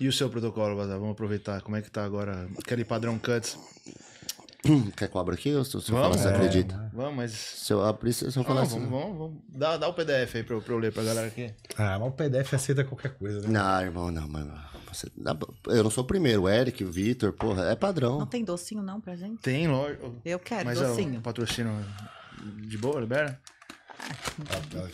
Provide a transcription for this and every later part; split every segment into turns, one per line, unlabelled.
E o seu protocolo, Bazar? Vamos aproveitar. Como é que tá agora? Aquele padrão cuts. Quer cobra aqui ou se eu falar, você é. acredita? Vamos, mas.
Se eu abrir, se eu falar assim. Vamos,
vamos, vamos. Dá, dá o PDF aí pra eu, pra eu ler pra galera aqui.
Ah, mas o PDF aceita qualquer
coisa,
né? Não, irmão, não, mano. Você, eu não sou o primeiro. O Eric, o Vitor, porra, é
padrão. Não
tem docinho não pra gente? Tem, lógico. Eu quero mas, docinho.
Mas patrocínio de boa, libera?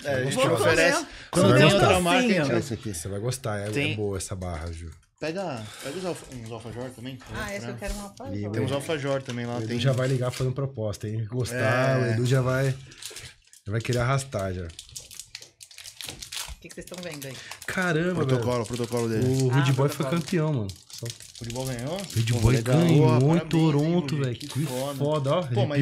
É, a gente oferece. Comer. Quando tem outra marca, a gente... Essa aqui,
você vai gostar. É, é boa essa barra, Ju.
Pega, pega uns alfajor também. Ah, é esse pra... eu quero um alfajor. Tem uns
alfajor também lá. O Edu tem... já vai ligar fazendo proposta, hein? Gostar, é... o Edu já vai... Já vai querer arrastar, já. O que, vocês estão vendo aí? Caramba, Protocolo, velho. protocolo dele. O Rude ah, Boy foi campeão, mano. Só... O Rude Boy
ganhou? O Rude Boy ganhou, ganhou em Toronto, velho. Que, que foda. foda, ó. Pô, mas...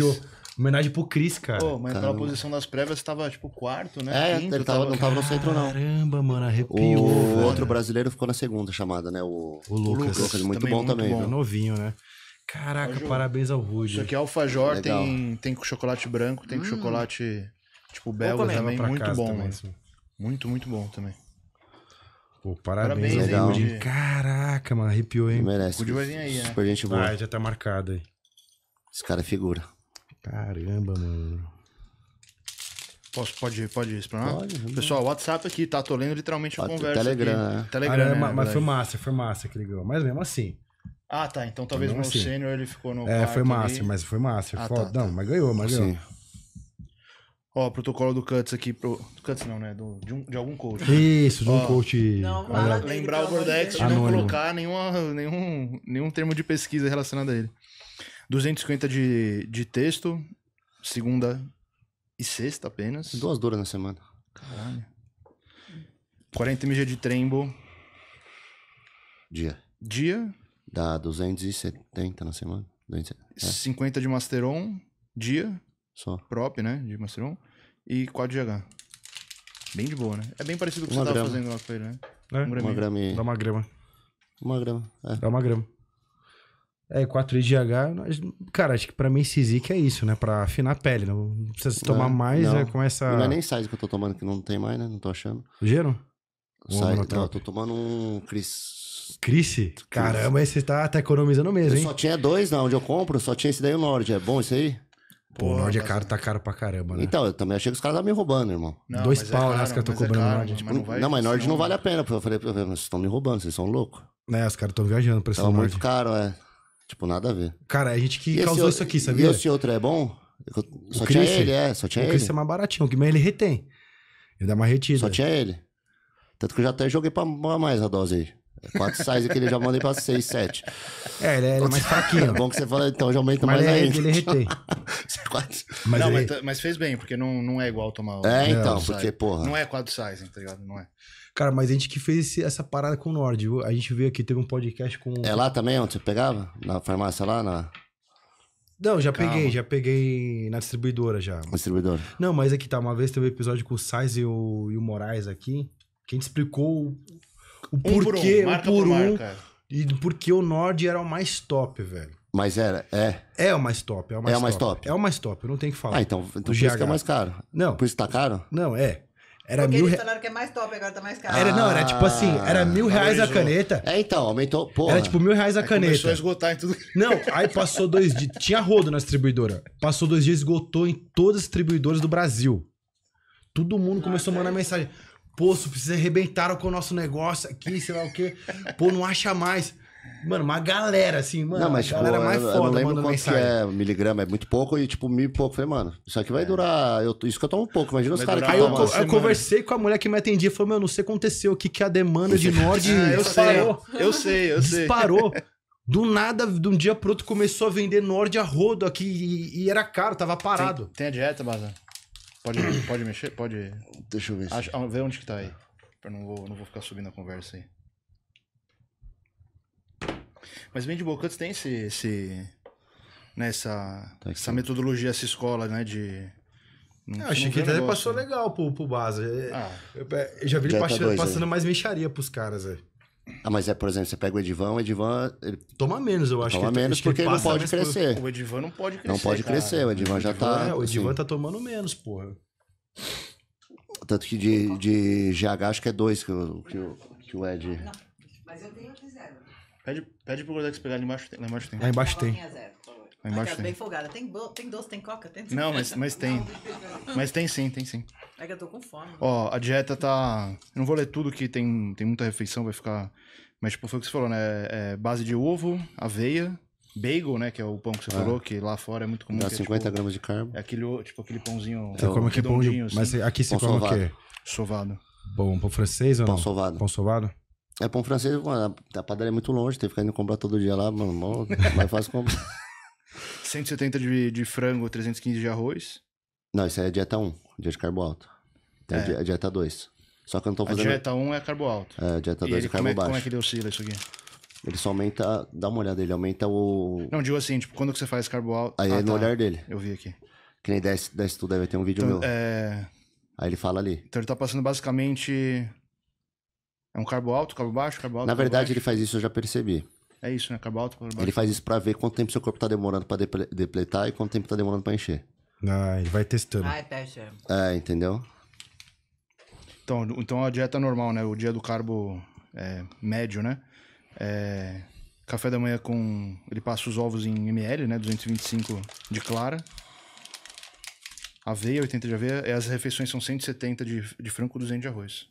Homenagem pro Cris, cara. Pô, mas Caramba. pela posição
das prévias tava tipo quarto, né? É, Quinto, ele tava, tava... não tava no centro, não.
Caramba, mano, arrepiou.
O outro brasileiro ficou na segunda chamada, né? O, o Lucas. O Lucas, muito também bom muito também. Bom.
Novinho, né?
Caraca, parabéns ao Rude. Isso aqui é alfajor, tem, tem com chocolate branco, tem hum. com chocolate tipo belga também, muito bom. Também, assim. Muito, muito bom também. Pô,
parabéns, parabéns Caraca, mano, arrepiou, hein? Merece. O Rude vai vir aí, né? Super gente boa. Ah, já tá
marcado aí. Esse cara é figura. Caramba, mano.
Posso, pode, pode explanar? Pode, Pessoal, WhatsApp aqui, tá? Tô lendo literalmente a conversa. Telegram, aqui. Né? Telegram. Ah, é mas, né? mas foi
massa, foi massa que ligou. Mas mesmo assim.
Ah, tá. Então talvez o assim. sênior ele ficou no. É, foi massa, ali. mas foi massa. Ah, Tá, não, tá.
mas ganhou, mas assim. ganhou.
Ó, protocolo do Cuts aqui. Pro... Cuts não, né? Do, de, um, de algum coach. Isso, de um Ó, coach. Não, lembrar o Gordex de não colocar nenhuma, nenhum, nenhum termo de pesquisa relacionado a ele. 250 de, de texto, segunda e sexta apenas. Duas duras na semana. Caralho. 40 mg de trembo. Dia. Dia.
Dá 270 na semana. 270, é.
50 de Masteron. Dia. Só. Prop, né? De Masteron. E 4 de H. Bem de boa, né? É bem parecido com o que você grama. tava fazendo lá com ele, né? É. Um uma grama. Dá uma grama. Uma grama. É. Dá uma grama. É,
4 de H, cara, acho que pra mim esse é isso, né? Pra afinar a pele. Não precisa tomar não, mais, é não. começa. Não é nem
size que eu tô tomando, que não tem mais, né? Não tô achando. Gero? sai não, eu tô tomando um Cris. Cris? Caramba,
esse tá, tá economizando mesmo, eu hein? Só tinha
dois, não, onde eu compro, só tinha esse daí o Nord. É bom isso aí? Pô, o Nord é caro, tá é caro pra caramba, né? Então, eu também achei que os caras estavam me roubando, irmão. Não,
Dois é pau, né? Os caras tô cobrando é Nord. Tipo, não, vai, não, mas Nord não, não vale a
pena. Eu falei pra vocês estão me roubando, vocês são loucos.
É, os caras estão viajando pra esse Nord. muito
caro, é. Tipo, nada a ver.
Cara, a é gente que e causou isso aqui, sabia? E esse
outro é bom? Eu... Só tinha ele, é, só tinha o ele. O Chris é
mais baratinho, mas ele retém. Ele dá uma retida. Só tinha ele. Tanto que eu já até joguei
pra mais a dose aí. É quatro size que ele já mandei pra seis, sete. É, é, ele é, mais fraquinho. É bom que você fala, então já aumenta mas mais ele, é ainda. Ele
retém. quase... mas, não, ele... Mas, mas, fez bem, porque não, não é igual tomar o. É, então, porque, porra. Não é quatro size, tá ligado? Não é.
Cara, mas a gente que fez esse, essa parada com o Nord. A gente veio aqui, teve um podcast com. É lá
também onde você pegava? Na farmácia lá? Na...
Não, já Calma. peguei, já peguei na distribuidora já.
Distribuidora.
Não, mas aqui tá. Uma vez teve um episódio com o size e o, e o Moraes aqui. Que a gente explicou
o um porquê, por um, o por um,
e porque o Nord era o mais top, velho.
Mas era, é.
É o mais top, é o mais, é mais top. É o mais top, eu não tenho que falar. Ah, então, então por isso que é mais
caro. Não. Por isso que tá caro? Não, é. Era Porque mil eles
falaram que é mais top, agora tá mais caro. Era, não, era tipo assim, ah. era mil reais a caneta.
É, então, aumentou, pô. Era tipo mil reais a aí caneta. Começou a esgotar em tudo.
Não, aí passou dois dias, tinha rodo na distribuidora. Passou dois dias, esgotou em todas as distribuidoras do Brasil. Todo mundo Nossa, começou a mandar mensagem poço, vocês arrebentaram com o nosso negócio aqui, sei lá o quê. Pô, não acha mais. Mano, uma galera, assim, mano. Não, mas, tipo, galera mais foda, eu não lembro quanto é mensagem. é
miligrama, é muito pouco e, tipo, mil e pouco. Falei, mano, isso aqui vai é. durar. Eu, isso que eu tomo um pouco, imagina vai os caras que Aí eu, eu assim, conversei
com a mulher que me atendia, falou, meu, não sei o que aconteceu, o que, que é a demanda de Nord parou ah, eu Sei, eu sei, eu sei. Disparou. Do nada, de um dia pro
outro, começou a vender Nord a rodo aqui e, e era caro, tava parado. Tem, tem a dieta, Bazan? Pode, pode mexer? Pode. Deixa eu ver. Acho, se... vê onde que tá aí. Eu não vou, não vou ficar subindo a conversa aí. Mas bem de Bocantes tem esse. esse nessa né, tá essa metodologia, essa escola, né? De. Não, achei que ele passou
né? legal pro, pro Baza. Ah, eu, eu, já vi ele já tá passando, tá dois, passando mais mexaria pros caras, velho. É.
Ah, mas é, por exemplo, você pega o Edivan, o Edivan. Ele... Toma menos, eu acho toma que menos porque ele, não pode crescer. Por...
O Edivan não pode crescer. Não pode cara. crescer, o Edivan já tá. É, o Edivan assim... tá tomando menos, porra.
Tanto que de, de GH acho que é dois que o, que o,
que o Ed. Não, mas eu tenho de zero. Pede, pede pro Gordex pegar lá embaixo, lá embaixo tem. Lá embaixo tem. Lá embaixo tem.
Lá embaixo tem. bem folgada. Tem, tem doce, tem coca, tem... Não, mas, mas tem. mas tem sim, tem sim. É que eu tô com fome.
Ó, a dieta tá... Eu não vou ler tudo que tem, tem muita refeição, vai ficar... Mas, tipo, foi o que você falou, né? É, é base de ovo, aveia, bagel, né? Que é o pão que você ah. falou, que lá fora é muito comum. Dá 50 é, tipo, gramas de carbo. É aquele, tipo, aquele pãozinho... Você come aquele pão de... Assim. Mas aqui você come o quê?
Sovado. Bom, pão francês ou pão não? Pão sovado. Pão
sovado? É pão francês, a padaria é muito longe, tem que ficar indo comprar todo dia lá, mano. Mais fácil
comprar. 170 de, de frango, 315 de arroz.
Não, isso aí é dieta 1, dia de carbo alto. Tem é. a é. é dieta 2. Só que eu não tô fazendo. A dieta 1 é carbo alto. É, a dieta 2 é carbo como é, baixo. Como é que
deu oscila isso aqui?
Ele só aumenta. Dá uma olhada, ele aumenta o.
Não, digo assim, tipo, quando que você faz carbo alto. Aí é ah, é no tá. olhar
dele. Eu vi aqui. Que nem desce, 10 tudo deve ter um vídeo então, meu. É. Aí ele fala ali.
Então ele tá passando basicamente. É um carbo alto, carbo baixo, carbo alto. Na verdade, baixo. ele faz
isso, eu já percebi.
É isso, né? Cabal, para baixo. Ele faz
isso para ver quanto tempo seu corpo está demorando para depletar e quanto tempo está demorando para encher.
Ah, ele vai testando. Ah, é teste.
É, entendeu?
Então, então a dieta normal, né? O dia do carbo é, médio, né? É, café da manhã com. Ele passa os ovos em ml, né? 225 de clara. Aveia, 80 de aveia. E as refeições são 170 de, de frango e 200 de arroz.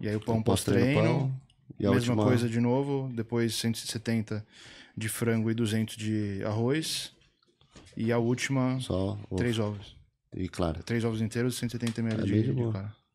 E aí o pão pós-treino. E a Mesma última... coisa de novo, depois 170 de frango e 200 de arroz. E a última, Só três ovos. E claro. Três ovos inteiros e 170 ml é de, de clara.